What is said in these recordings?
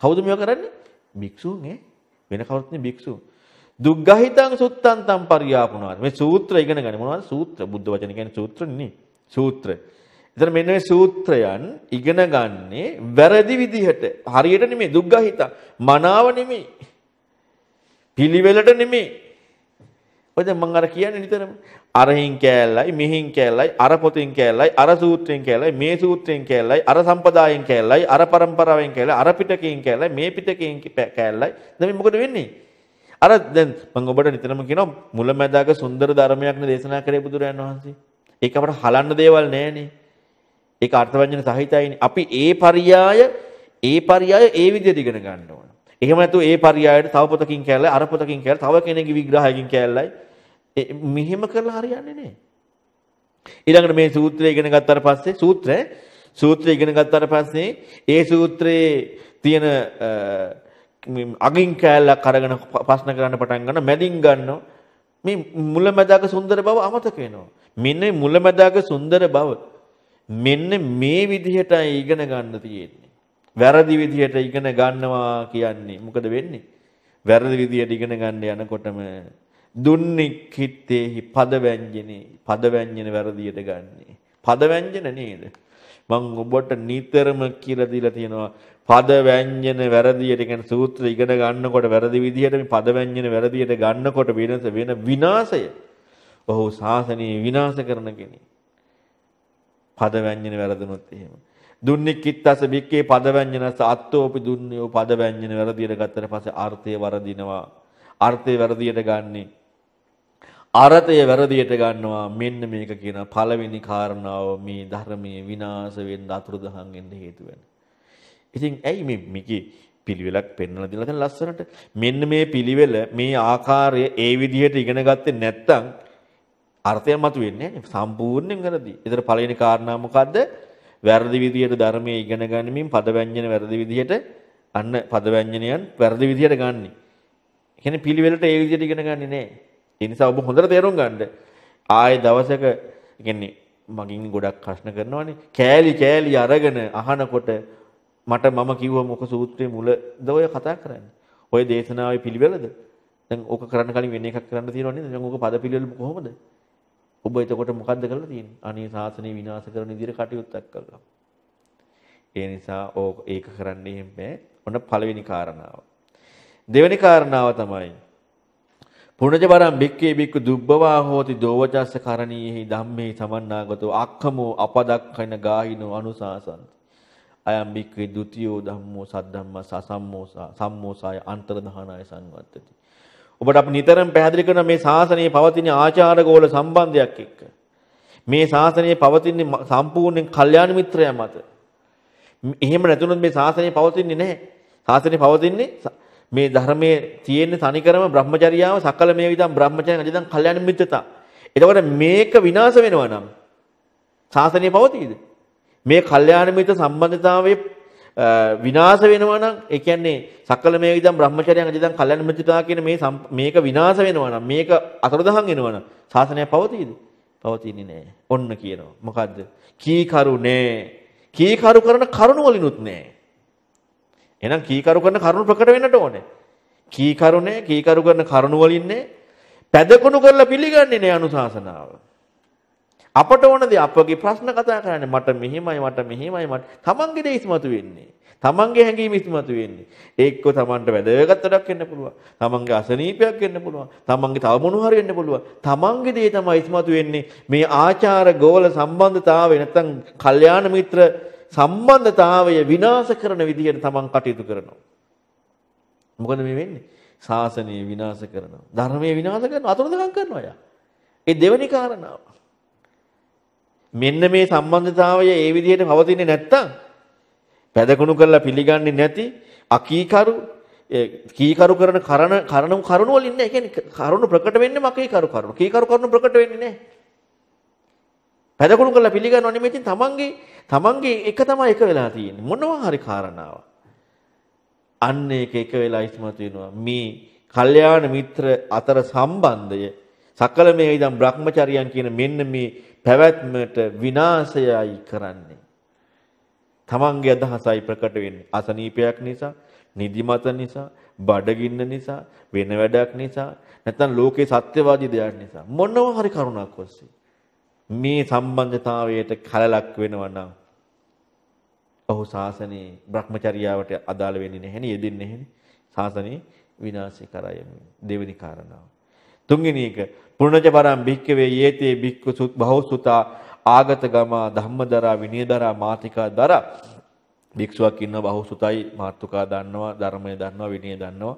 කවුද මේවා කරන්නේ? භික්ෂුන් ඈ. වෙන කවුරුත් නෙවෙයි භික්ෂුන්. දුග්ගහිතං සුත්තන්තං පරියාපුණාන. මේ සූත්‍ර ඉගෙන ගන්න. මොනවද සූත්‍ර? බුද්ධ වචන කියන්නේ සූත්‍රනේ. සූත්‍ර. එතන මෙන්න මේ සූත්‍රයන් ඉගෙන ගන්නේ වැරදි විදිහට. හරියට නෙමෙයි දුග්ගහිතං. මනාව නෙමෙයි. පිළිවෙලට නෙමෙයි. ඔය දැන් මම අර කියන්නේ නිතරම අරහින් කෑල්ලයි මෙහින් කෑල්ලයි අර පොතින් කෑල්ලයි අර සූත්‍රයෙන් කෑල්ලයි මේ සූත්‍රයෙන් කෑල්ලයි අර සම්පදායෙන් කෑල්ලයි අර પરම්පරාවෙන් කෑල්ලයි අර පිටකයෙන් කෑල්ලයි මේ පිටකයෙන් කෑල්ලයි දැන් මේ මොකද වෙන්නේ අර දැන් මම ඔබට නිතරම කියනවා මුලැමැදාක සුන්දර ධර්මයක් නේ දේශනා කරේ බුදුරයන් වහන්සේ ඒක අපට හලන්න දේවල් නෑනේ ඒක අර්ථව්‍යංජන සහිතයිනේ අපි ඒ පරියාය ඒ පරියාය ඒ විදිහට ඉගෙන ගන්න ඕන එහෙම නැතු ඒ පරියායට තව පොතකින් කෑල්ලයි අර පොතකින් කෑල්ලයි තව කෙනෙකුගේ විග්‍රහයකින් කෑල්ලයි මෙහෙම කරලා හරියන්නේ නැහැ. ඊළඟට මේ සූත්‍රය ඉගෙන ගත්තාට පස්සේ සූත්‍ර සූත්‍රය ඉගෙන ගත්තාට පස්සේ ඒ සූත්‍රයේ තියෙන අගින් කෑල්ලක් අරගෙන ප්‍රශ්න කරන්න පටන් ගන්න මැදින් ගන්නවා මේ මුලැමැදාක සුන්දර බව අමතක වෙනවා මෙන්න මුලැමැදාක සුන්දර බව මෙන්න මේ විදිහටයි ඉගෙන ගන්න තියෙන්නේ වැරදි විදිහට ඉගෙන ගන්නවා කියන්නේ මොකද වෙන්නේ වැරදි විදිහට ඉගෙන ගන්න යනකොටම දුන්නික් හිත්තේහි පදවැංජනේ පදවැංජන වැරදියට ගන්නේ. පදවැංජන නේද? මං ඔබට නිතරම කියලා දීලා තියෙනවා පදවැංජන වැරදියට කියන සූත්‍ර ඉගෙන ගන්නකොට වැරදි විදිහට මේ පදවැංජන වැරදියට ගන්නකොට වෙනස වෙන විනාශය. ඔහු ශාසනය විනාශ කරන කෙනෙක්. පදවැංජන වැරදුනොත් එහෙම. දුන්නේ කිත්තස බික්කේ පදවැංජනස අත්තෝපි දුන්නේ ඔය පදවැංජන වැරදියට ගත්තට පස්සේ අර්ථය වරදිනවා. අර්ථය වැරදියට ගන්නේ අරතය වැරදියට ගන්නවා මෙන්න මේක කියන පළවෙනි කාරණාව මේ ධර්මයේ විනාශ වෙන්න අතුරුදහන් වෙන්න හේතු වෙන. ඉතින් ඇයි මේ මිකි පිළිවෙලක් පෙන්වලා දීලා දැන් ලස්සනට මෙන්න මේ පිළිවෙල මේ ආකාරය ඒ විදිහට ඉගෙන ගත්තේ නැත්නම් අර්ථය මතුවෙන්නේ නැහැ සම්පූර්ණයෙන් වැරදි. ඒතර පළවෙනි කාරණා මොකද්ද? වැරදි විදිහට ධර්මයේ ඉගෙන ගනිමින් පදවැඤ්ඤණ වැරදි විදිහට අන්න පදවැඤ්ඤණයන් වැරදි විදිහට ගන්නෙ. ඒ කියන්නේ පිළිවෙලට ඒ විදිහට ඉගෙන ගන්නේ නැහැ. ඒ නිසා ඔබ හොඳට තේරුම් ගන්න. ආයේ දවසක කියන්නේ මගින් ගොඩක් ප්‍රශ්න කරනවානේ. කෑලි කෑලි අරගෙන අහනකොට මට මම කිව්ව මොක සූත්‍රයේ මුලද ඔය කතා කරන්නේ. ඔය දේශනාවේ පිළිවෙලද? දැන් ඕක කරන්න කලින් වෙන එකක් කරන්න තියෙනව නේද? දැන් ඕක පද පිළිවෙල කොහොමද? ඔබ එතකොට මොකද්ද කරලා තියෙන්නේ? අනේ සාසනය විනාශ කරන විදිහට කටයුත්තක් කළා. ඒ නිසා ඕක ඒක කරන්න එහෙම බෑ. ඔන්න පළවෙනි කාරණාව. දෙවෙනි කාරණාව තමයි පුනජබරම් බික්කේ බික්කු දුබ්බවා හෝති දෝවචස්ස කරණීහි ධම්මේ සමන්නාගතෝ අක්ඛමෝ අපදක්ඛන ගාහිනෝ අනුසාසන්ති. අයම් බික්කේ ဒ ුතියෝ ධම්මෝ සද්ධම්ම සසම්මෝසා සම්මෝසාය අන්තරධානාය සංවත්තති. ඔබට අපි නිතරම පැහැදිලි කරන මේ ශාසනයේ පවතින ආචාරගෝල සම්බන්ධයක් එක්ක මේ ශාසනයේ පවතින සම්පූර්ණ කල්යාණ මිත්‍රයා මත එහෙම නැතුනොත් මේ ශාසනය පවතින්නේ නැහැ. ශාසනය පවතින්නේ මේ ධර්මයේ තියෙන තනිකරම බ්‍රහ්මචර්යාව සකල මේ විදම් බ්‍රහ්මචර්යයන් අදිටන් කල්යන මිත්‍යතා. එතකොට මේක විනාශ වෙනවා නම් ශාසනය පවතීද? මේ කල්යාණ මිත්‍ර සම්බන්ධතාවයේ විනාශ වෙනවා නම් ඒ කියන්නේ සකල මේ විදම් බ්‍රහ්මචර්යයන් අදිටන් කල්යන මිත්‍යතා කියන මේ මේක විනාශ වෙනවා නම් මේක අතරුදහන් වෙනවා නම් ශාසනය පවතීද? පවතින්නේ නැහැ. ඔන්න කියනවා. මොකද්ද? කී කරුනේ. කී කරු කරන කරුණ වලිනුත් නැහැ. එහෙනම් කීකරු කරන කරුණු ප්‍රකට වෙන්නට ඕනේ. කීකරුනේ කීකරු කරන කරුණු වලින්නේ පැදකුණු කරලා පිළිගන්නේ නේ අනුශාසනාව. අපට ඕන දේ අපගේ ප්‍රශ්න කතා කරන්නේ මට මෙහිමයි මට මෙහිමයි මට තමන්ගේ දේ ඉස්මතු වෙන්නේ. තමන්ගේ හැඟීම් ඉස්මතු වෙන්නේ. ඒකෝ තමන්ට වැදගත් වැඩක් වෙන්න පුළුවන්. තමන්ගේ අසනීපයක් වෙන්න පුළුවන්. තමන්ගේ තව මොනවා හරි වෙන්න පුළුවන්. තමන්ගේ දේ තමයි ඉස්මතු වෙන්නේ. මේ ආචාර ගෝල සම්බන්ධතාවය නැත්නම් කල්යාණ මිත්‍ර සම්බන්ධතාවය විනාශ කරන විදිහට තමන් කටයුතු කරනවා. මොකද මේ වෙන්නේ? ශාසනය විනාශ කරනවා. ධර්මය විනාශ කරනවා. අතුරුදහන් කරනවා යා. ඒ දෙවෙනි කාරණාව. මෙන්න මේ සම්බන්ධතාවය ඒ විදිහට පවතින්නේ නැත්තම් පැදකුණු කරලා පිළිගන්නේ නැති අකීකරු කීකරු කරන කරන කරණු කරුණු වලින් නෑ. ඒ කියන්නේ කරුණු ප්‍රකට වෙන්නේ මකීකරු කරුණු. කීකරු කරුණු ප්‍රකට වෙන්නේ නෑ. පැදකුණු කරලා පිළිගන්නව නෙමෙයි ඉතින් තමන්ගේ තමන්ගේ එක තමයි එක වෙලා තියෙන්නේ මොනවා හරි කාරණාව. අන්න ඒක එක වෙලා ඉස්මතු වෙනවා. මේ කල්යාණ මිත්‍ර අතර සම්බන්ධය සකල මේ ඉදන් Brahmacharyan කියන මෙන්න මේ පැවැත්මට විනාශයයි කරන්නේ. තමන්ගේ අදහසයි ප්‍රකට වෙන්නේ අසනීපයක් නිසා, නිදිමත නිසා, බඩගින්න නිසා, වෙන වැඩක් නිසා, නැත්නම් ලෝකේ සත්‍යවාදී දෙයක් නිසා. මොනවා හරි කරුණක් ඔස්සේ. මේ සම්බන්ධතාවයට කලලක් වෙනවා නම් ඔහු ශාසනයේ Brahmacharyaවට අදාළ වෙන්නේ නැහැ නේ යෙදෙන්නේ නැහැ නේ ශාසනයේ විනාශය කරා යමින් දෙවෙනි කාරණාව තුන්වෙනි එක පුණජපරම් භික්කවේ යේතේ භික්ඛු සුත් බහෝසුතා ආගත ගමා ධම්මදරා විනයදරා මාතිකා දරා භික්ෂුවක් ඉන්නවා බහෝසුතයි මාතුකා දන්නවා ධර්මය දන්නවා විනය දන්නවා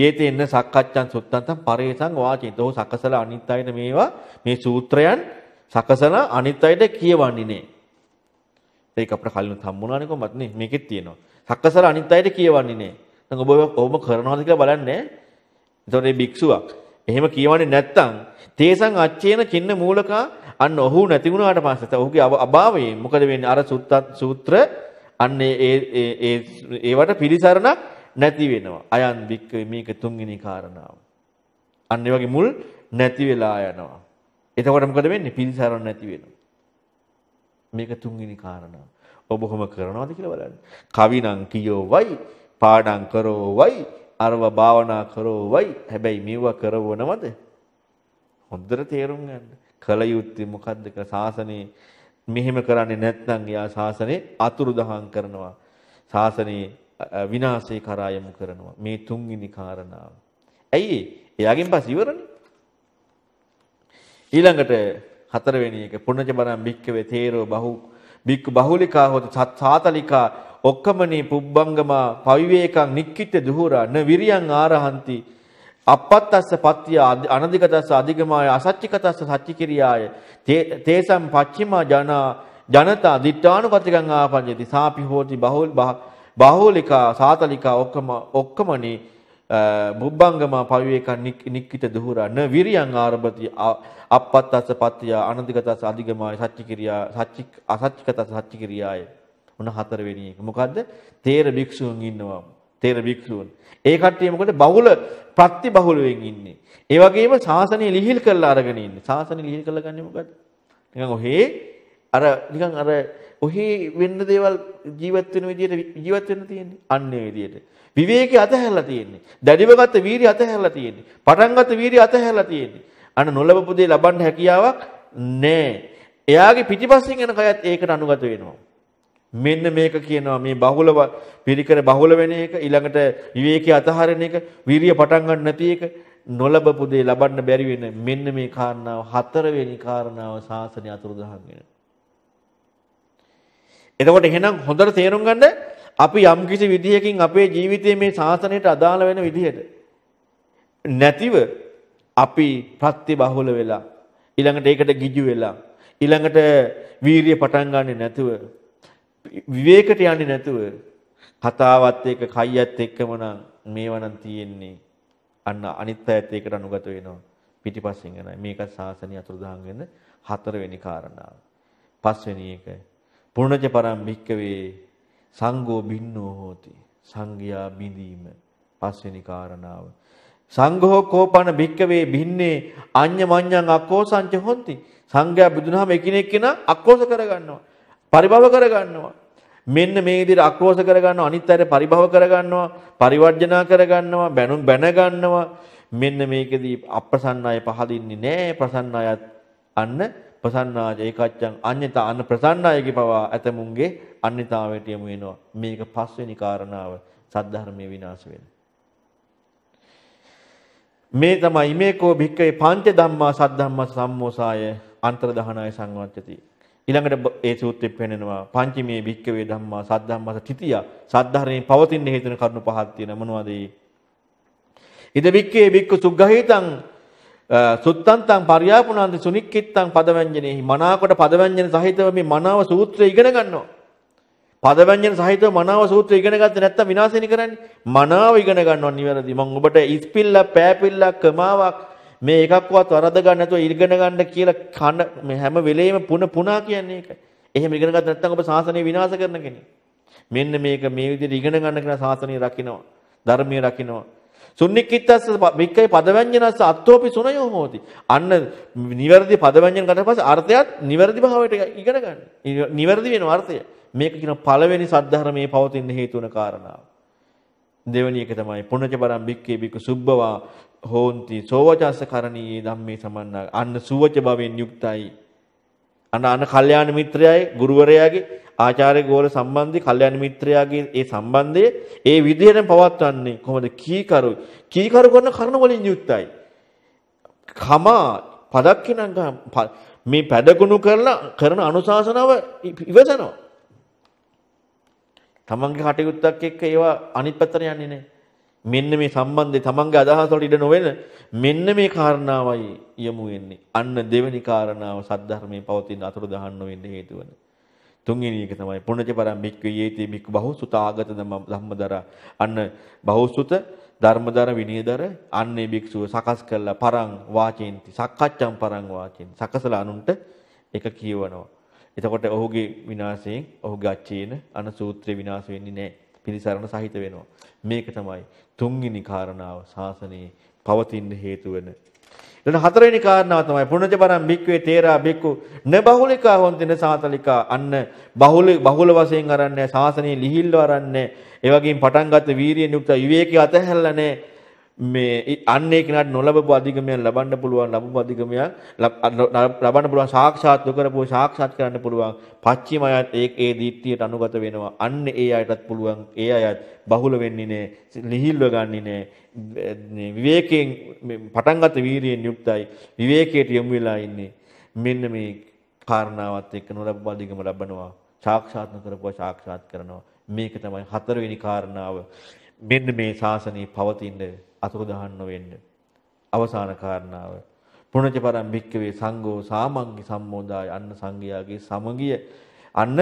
යේතේ ඉන්න සක්කච්ඡන් සුත්තන්තම් පරේසං වාචිතෝ සකසල අනිත් අයන මේවා මේ සූත්‍රයන් සකසලා අනිත් අයට කියවන්නේ නෑ. ඒක අපිට කලින් හම්බුණානේ කොහොමත් නේ මේකෙත් තියෙනවා. සකසලා අනිත් අයට කියවන්නේ නෑ. දැන් ඔබ කොහොම කරනවද කියලා බලන්නේ. ඒතකොට මේ භික්ෂුවක් එහෙම කියවන්නේ නැත්තම් තේසං අච්චේන චින්න මූලකා අන්න ඔහු නැති වුණාට පස්සේ ඔහුගේ අභාවයෙන් මොකද වෙන්නේ අර සුත්තත් සූත්‍ර අන්න ඒ ඒ ඒවට පිළිසරණක් නැති වෙනවා. අයන් වික්ක මේක තුන්වෙනි කාරණාව. අන්න ඒ වගේ මුල් නැති වෙලා යනවා. එතකොට මොකද වෙන්නේ? පිළිසරණ නැති වෙනවා. මේක තුන්වෙනි කාරණාව. ඔබ කොහොම කරනවද කියලා බලන්න. කවිනම් කියෝවයි, පාඩම් කරෝවයි, අරව භාවනා කරෝවයි. හැබැයි මේව කරවනවද? හොඳට තේරුම් ගන්න. කල යුත්තේ මොකද්ද කියලා සාසනේ මෙහෙම කරන්නේ නැත්නම් යා සාසනේ අතුරුදහන් කරනවා. සාසනේ විනාශය කරා යමු කරනවා. මේ තුන්වෙනි කාරණාව. ඇයි ඒ? එයාගෙන් පස්සේ ඉවරනේ. ඊළඟට හතරවෙනි එක පුණජ බරම් භික්කවේ තේරෝ බහු භික්ක බහුලිකා හොත සාතලිකා ඔක්කමනී පුබ්බංගම පවිවේකං නික්කිට දුහුරා න විරියං ආරහන්ති අපත්තස්ස පත්‍ය අනධිකතස්ස අධිගමාය අසච්චිකතස්ස සච්චිකිරියාය තේසම් පච්චිමා ජනා ජනතා දිට්ඨානුපතිකං ආපඤ්ඤති සාපි හෝති බහුල් බහුලිකා සාතලිකා ඔක්කම ඔක්කමනේ මුබ්බංගම පවිවේක නික්කිත දුහරන විරියං ආරභති අපත්තස පත්‍ය අනන්තගතස අධිගමයි සත්‍ය කිරියා සත්‍ය අසත්‍යගතස සත්‍ය කිරියාය උන හතරවෙනි එක මොකද්ද තේර භික්ෂුන් ඉන්නවා තේර භික්ෂුන් ඒ කට්ටිය මොකද බහුල ප්‍රතිබහුලයෙන් ඉන්නේ ඒ වගේම ශාසනය ලිහිල් කරලා අරගෙන ඉන්නේ ශාසනය ලිහිල් කරලා ගන්නේ මොකද නිකන් ඔහේ අර නිකන් අර ඔහේ වෙන්න දේවල් ජීවත් වෙන විදියට ජීවත් වෙන්න තියෙන්නේ අන්නේ විදියට විවේකී අතහැරලා තියෙන්නේ. දැඩිවගත වීරිය අතහැරලා තියෙන්නේ. පටන්ගත වීරිය අතහැරලා තියෙන්නේ. අන්න නොලබපු දේ ලබන්න හැකියාවක් නැහැ. එයාගේ පිටිපස්සෙන් එන කයත් ඒකට අනුගත වෙනවා. මෙන්න මේක කියනවා මේ බහුල පිරිකර බහුල වෙන එක ඊළඟට විවේකී අතහරින එක වීරිය පටන් ගන්න නැති එක නොලබපු දේ ලබන්න බැරි වෙන මෙන්න මේ කාරණාව හතරවෙනි කාරණාව සාසනය අතුරුදහන් වෙනවා. එතකොට එහෙනම් හොඳට තේරුම් ගන්න අපි යම්කිසි විදිහකින් අපේ ජීවිතයේ මේ ශාසනයට අදාළ වෙන විදිහට නැතිව අපි ප්‍රත්‍යබහුල වෙලා ඊළඟට ඒකට ගිජු වෙලා ඊළඟට වීරිය පටන් ගන්නෙ නැතුව විවේකයට යන්නේ නැතුව කතාවත් එක්ක කයියත් එක්කම නම් මේවනම් තියෙන්නේ අන්න අනිත් පැයත් ඒකට අනුගත වෙනවා පිටිපස්සෙන් යනවා මේක සාසනීය අතුරුදහන් වෙන හතරවෙනි කාරණාව පස්වෙනි එක පුණජ පරම් භික්කවේ සංඝෝ බින්නෝ හෝති. සංඝයා බිඳීම පස්වෙනි කාරණාව. සංඝෝ කෝපන භික්කවේ බින්නේ අඤ්ඤ මඤ්ඤං අකෝසංච හොಂತಿ. සංඝයා බුදුනහම එකිනෙක කෙනා අක්‍රෝෂ කරගන්නවා. පරිභව කරගන්නවා. මෙන්න මේ විදිහට අක්‍රෝෂ කරගන්නවා අනිත් අයට පරිභව කරගන්නවා පරිවර්ජනා කරගන්නවා බැනුම් බැනගන්නවා මෙන්න මේකෙදී අප්‍රසන්න අය පහදින්නේ නැහැ ප්‍රසන්න අයත් අන්න ප්‍රසන්නාජ ඒකච්ඡං අඤ්ඤතා අන්න ප්‍රසන්නායකි පවා ඇතමුන්ගේ අන්විතාවයට යමු වෙනවා. මේක පස්වෙනි කාරණාව සද්ධර්මයේ විනාශ වෙන. මේ තමයි මේකෝ භික්කේ පංච ධම්මා සද්ධම්ම සම්මෝසාය අන්තර දහනාය සංවච්ඡති. ඊළඟට ඒ සූත්‍රෙ පෙන්නනවා පංචමේ භික්කවේ ධම්මා සද්ධම්මස තිතිය සද්ධර්මයෙන් පවතින හේතුන කරුණු පහක් තියෙන මොනවද ඒ? ඉද භික්කේ භික්ක සුග්ගහිතං සුත්තන්තං පරියාපුණන්ති සුනික්කිත්තං පදවැංජනේහි මනාකොට පදවැංජන සහිතව මේ මනාව සූත්‍රය ඉගෙන ගන්නවා. පදවැංජන සහිතව මනාව සූත්‍රය ඉගෙන ගත්තේ නැත්නම් විනාශෙනි කරන්නේ. මනාව ඉගෙන ගන්නවා නිවැරදි. මම ඔබට ඉස්පිල්ල, පෑපිල්ල, කමාවක් මේ එකක්වත් වරද ගන්න නැතුව ඉගෙන ගන්න කියලා කන මේ හැම වෙලෙම පුන පුනා කියන්නේ ඒකයි. එහෙම ඉගෙන ගත්ත නැත්නම් ඔබ සාසනය විනාශ කරන කෙනෙක්. මෙන්න මේක මේ විදිහට ඉගෙන ගන්න කෙනා සාසනය රකින්නවා. ධර්මයේ රකින්නවා. සුන්නික්කිත්තස්ස වික්කේ පදව්‍යඤ්ජනස්ස අත්ථෝපි සුනයෝ හෝති. අන්න නිවැරදි පදව්‍යඤ්ජන ගන්න පස්සේ අර්ථයත් නිවැරදි භාවයට ඉගෙන ගන්න. නිවැරදි වෙන අර්ථය. මේක කියන පළවෙනි සද්ධර්මයේ පවතින හේතු වෙන කාරණාව. දෙවෙනි එක තමයි පුණජ බරම් බික්කේ බික සුබ්බවා හෝන්ති සෝවචස්ස කරණී ධම්මේ සමන්නා. අන්න සුවච භවෙන් යුක්තයි. අන්න අන්න කල්යාණ මිත්‍රයයි ගුරුවරයාගේ ආචාර්ය ගෝල සම්බන්ධي කල්යාණ මිත්‍රයාගේ ඒ සම්බන්ධය ඒ විදිහෙන් පවත්වන්නේ කොහොමද කීකරු කීකරු කරන කරුණ වලින් යුක්තයි කමා පදක්කිනම් මේ පැඩගුණ කරලා කරන අනුශාසනාව ඉවසනවා තමන්ගේ කටයුත්තක් එක්ක ඒවා අනිත් පැත්තට යන්නේ නැහැ මෙන්න මේ සම්බන්ධය තමන්ගේ අදහස් වලට ඉඩ නොවන මෙන්න මේ කාරණාවයි යමු වෙන්නේ. අන්න දෙවෙනි කාරණාව සද්ධර්මයේ පවතින අතුරු දහන් නොවෙන්න හේතු වෙන. තුන්වෙනි එක තමයි පුණජ පරම් මික්ක යේති මික්ක බහුසුතාගත ධම්මදර. අන්න බහුසුත ධර්මදර විනීදර අන්නේ භික්ෂුව සකස් කළා පරං වාචෙන්ති සක්කච්ඡම් පරං වාචෙන් සකසලා අනුන්ට එක කියවනවා. එතකොට ඔහුගේ විනාශයෙන් ඔහුගේ අචේන අන සූත්‍රේ විනාශ වෙන්නේ නැහැ. පිළිසරණ සහිත වෙනවා. මේක තමයි තුන්වෙනි කාරණාව ශාසනයේ පවතින හේතු වෙන. ඊළඟ හතරවෙනි කාරණාව තමයි පුණජපරම් බික්වේ තේරා බික්කු නබහුලිකා හොන්තින සාතලිකා අන්න බහුල බහුල වශයෙන් අරන්නේ ශාසනයේ ලිහිල්ව අරන්නේ ඒ වගේම පටන් ගත්ත වීරිය නුක්ත විවේකී අතහැරලා නැහැ මේ අන්නේ කෙනාට නොලබපු අධිගමයන් ලබන්න පුළුවන් ලැබපු අධිගමයන් ලබන්න පුළුවන් සාක්ෂාත් නොකරපු සාක්ෂාත් කරන්න පුළුවන් පස්චිම අයත් ඒ ඒ දීප්තියට අනුගත වෙනවා අන්න ඒ අයටත් පුළුවන් ඒ අයත් බහුල වෙන්නේ නෑ ලිහිල්ව ගන්නේ නෑ විවේකයෙන් පටන්ගත වීරියෙන් යුක්තයි විවේකයට යොමු වෙලා ඉන්නේ මෙන්න මේ කාරණාවත් එක්ක නොලබපු අධිගම ලබනවා සාක්ෂාත් නොකරපුවා සාක්ෂාත් කරනවා මේක තමයි හතරවෙනි කාරණාව මෙන්න මේ ශාසනයේ පවතින අතුරුදහන් නොවෙන්න. අවසාන කාරණාව පුණජ පරම් භික්කවේ සංඝෝ සාමංගි සම්මෝදාය අන්න සංඝයාගේ සමගිය අන්න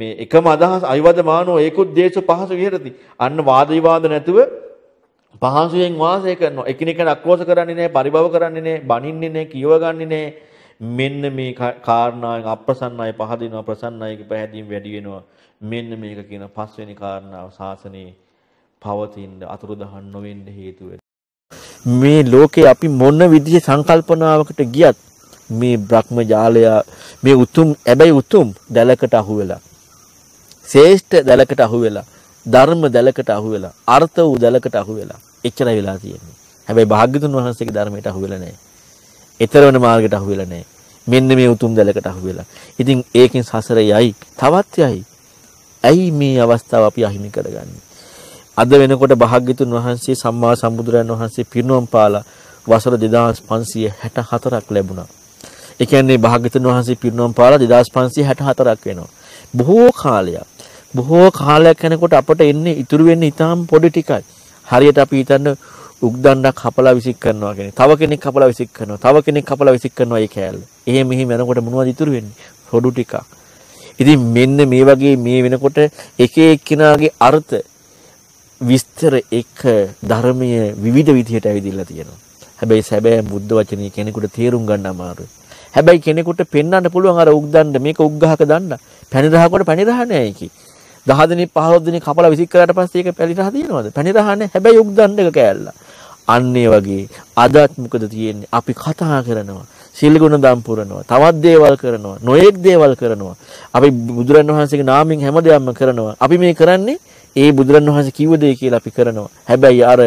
මේ එකම අදහස් අයවද මානෝ ඒකුත් දේශ පහසු විහෙරති අන්න වාද විවාද නැතුව පහසුවෙන් වාසය කරනවා එකිනෙකට අක්‍රෝෂ කරන්නේ නැහැ පරිභව කරන්නේ නැහැ බනින්නේ නැහැ කියව ගන්නේ නැහැ මෙන්න මේ කාරණාවෙන් අප්‍රසන්නයි පහදිනවා ප්‍රසන්නයි පැහැදීම් වැඩි වෙනවා මෙන්න මේක කියන පස්වෙනි කාරණාව සාසනයේ පවතින්න අතුරුදහන් නොවෙන්න හේතු මේ ලෝකේ අපි මොන විදිහේ සංකල්පනාවකට ගියත් මේ බ්‍රහ්ම ජාලය මේ උතුම් හැබැයි උතුම් දැලකට අහු වෙලා ශ්‍රේෂ්ඨ දැලකට අහු වෙලා ධර්ම දැලකට අහු වෙලා අර්ථ වූ දැලකට අහු වෙලා එච්චරයි වෙලා තියෙන්නේ. හැබැයි භාග්‍යතුන් වහන්සේගේ ධර්මයට අහු වෙලා නැහැ. ඊතරවන මාර්ගයට අහු වෙලා නැහැ. මෙන්න මේ උතුම් දැලකට අහු වෙලා. ඉතින් ඒකෙන් සසරයයි තවත් යයි. ඇයි මේ අවස්ථාව අපි අහිමි කරගන්නේ? අද වෙනකොට භාග්‍යතුන් වහන්සේ සම්මා සම්බුදුරයන් වහන්සේ පිරිනොම් පාලා වසර 2564ක් ලැබුණා. ඒ කියන්නේ භාග්‍යතුන් වහන්සේ පිරිනොම් පාලා 2564ක් වෙනවා. බොහෝ කාලයක්. බොහෝ කාලයක් යනකොට අපට එන්නේ ඉතුරු වෙන්නේ ඊටාම් පොඩි ටිකයි. හරියට අපි හිතන්න උක්දණ්ඩක් කපලා විසික් කරනවා කියන්නේ. තව කෙනෙක් කපලා විසික් කරනවා. තව කෙනෙක් කපලා විසික් කරනවා ඒ කෑල්ල. එහෙම මෙහෙම යනකොට මොනවද ඉතුරු වෙන්නේ? රොඩු ටිකක්. ඉතින් මෙන්න මේ වගේ මේ වෙනකොට එක එක්කිනාගේ අර්ථ විස්තර එක ධර්මය විවිධ විදිහට ඇවිදිලා තියෙනවා. හැබැයි සැබෑ බුද්ධ වචනේ කෙනෙකුට තේරුම් ගන්න අමාරුයි. හැබැයි කෙනෙකුට පෙන්වන්න පුළුවන් අර උක්දන්න මේක උක්ගහක දාන්න. පැණිරහකට පැණිරහ නෑ ඒකේ. 10 දිනේ 15 දිනේ කපලා විසික් කරාට පස්සේ ඒක පැණිරහ තියෙනවද? පැණිරහ නෑ. හැබැයි උක්දන්න එක කෑල්ලා. අන්න ඒ වගේ අදත් මොකද තියෙන්නේ? අපි කතා කරනවා. සිල්ගුණ දම් පුරනවා තවත් දේවල් කරනවා නොයෙක් දේවල් කරනවා අපි බුදුරන් වහන්සේගේ නාමයෙන් හැම දෙයක්ම කරනවා අපි මේ කරන්නේ ඒ බුදුරන් වහන්සේ කිව්ව දේ කියලා අපි කරනවා. හැබැයි අර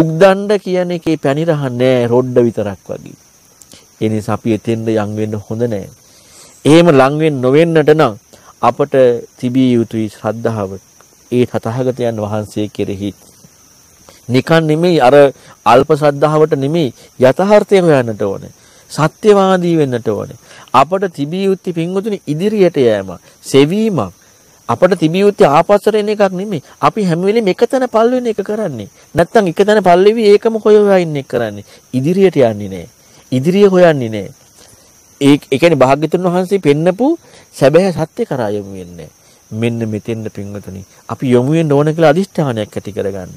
උක්දණ්ඩ කියන එකේ පැණිරහ නෑ රොඩ්ඩ විතරක් වගේ. ඒ නිසා අපි එතෙන්ද යම් වෙන්න හොඳ නෑ. එහෙම ලං වෙන්න නොවෙන්නට නම් අපට තිබිය යුතුයි ශ්‍රද්ධාව. ඒ තථාගතයන් වහන්සේ කෙරෙහි නිකන් නෙමෙයි අර අල්ප ශ්‍රද්ධාවට නෙමෙයි යථාර්ථය හොයන්නට ඕනේ. සත්‍යවාදී වෙන්නට ඕනේ. අපට තිබිය යුත්තේ පින්වතුනි ඉදිරියට යෑම, සෙවීමක්, අපට තිබිය යුත්තේ ආපස්සට එන එකක් නෙමෙයි. අපි හැම වෙලෙම එකතන පල් වෙන එක කරන්නේ. නැත්තම් එකතන පල් වෙවි ඒකම හොයවින් එක කරන්නේ. ඉදිරියට යන්නේ නැහැ. ඉදිරිය හොයන්නේ නැහැ. ඒ ඒ කියන්නේ භාග්‍යතුන් වහන්සේ පෙන්නපු සැබෑ සත්‍ය කරා යමු වෙන්නේ. මෙන්න මෙතෙන්ද පින්වතුනි. අපි යොමු වෙන්න ඕන කියලා අදිෂ්ඨානයක් ඇති කරගන්න.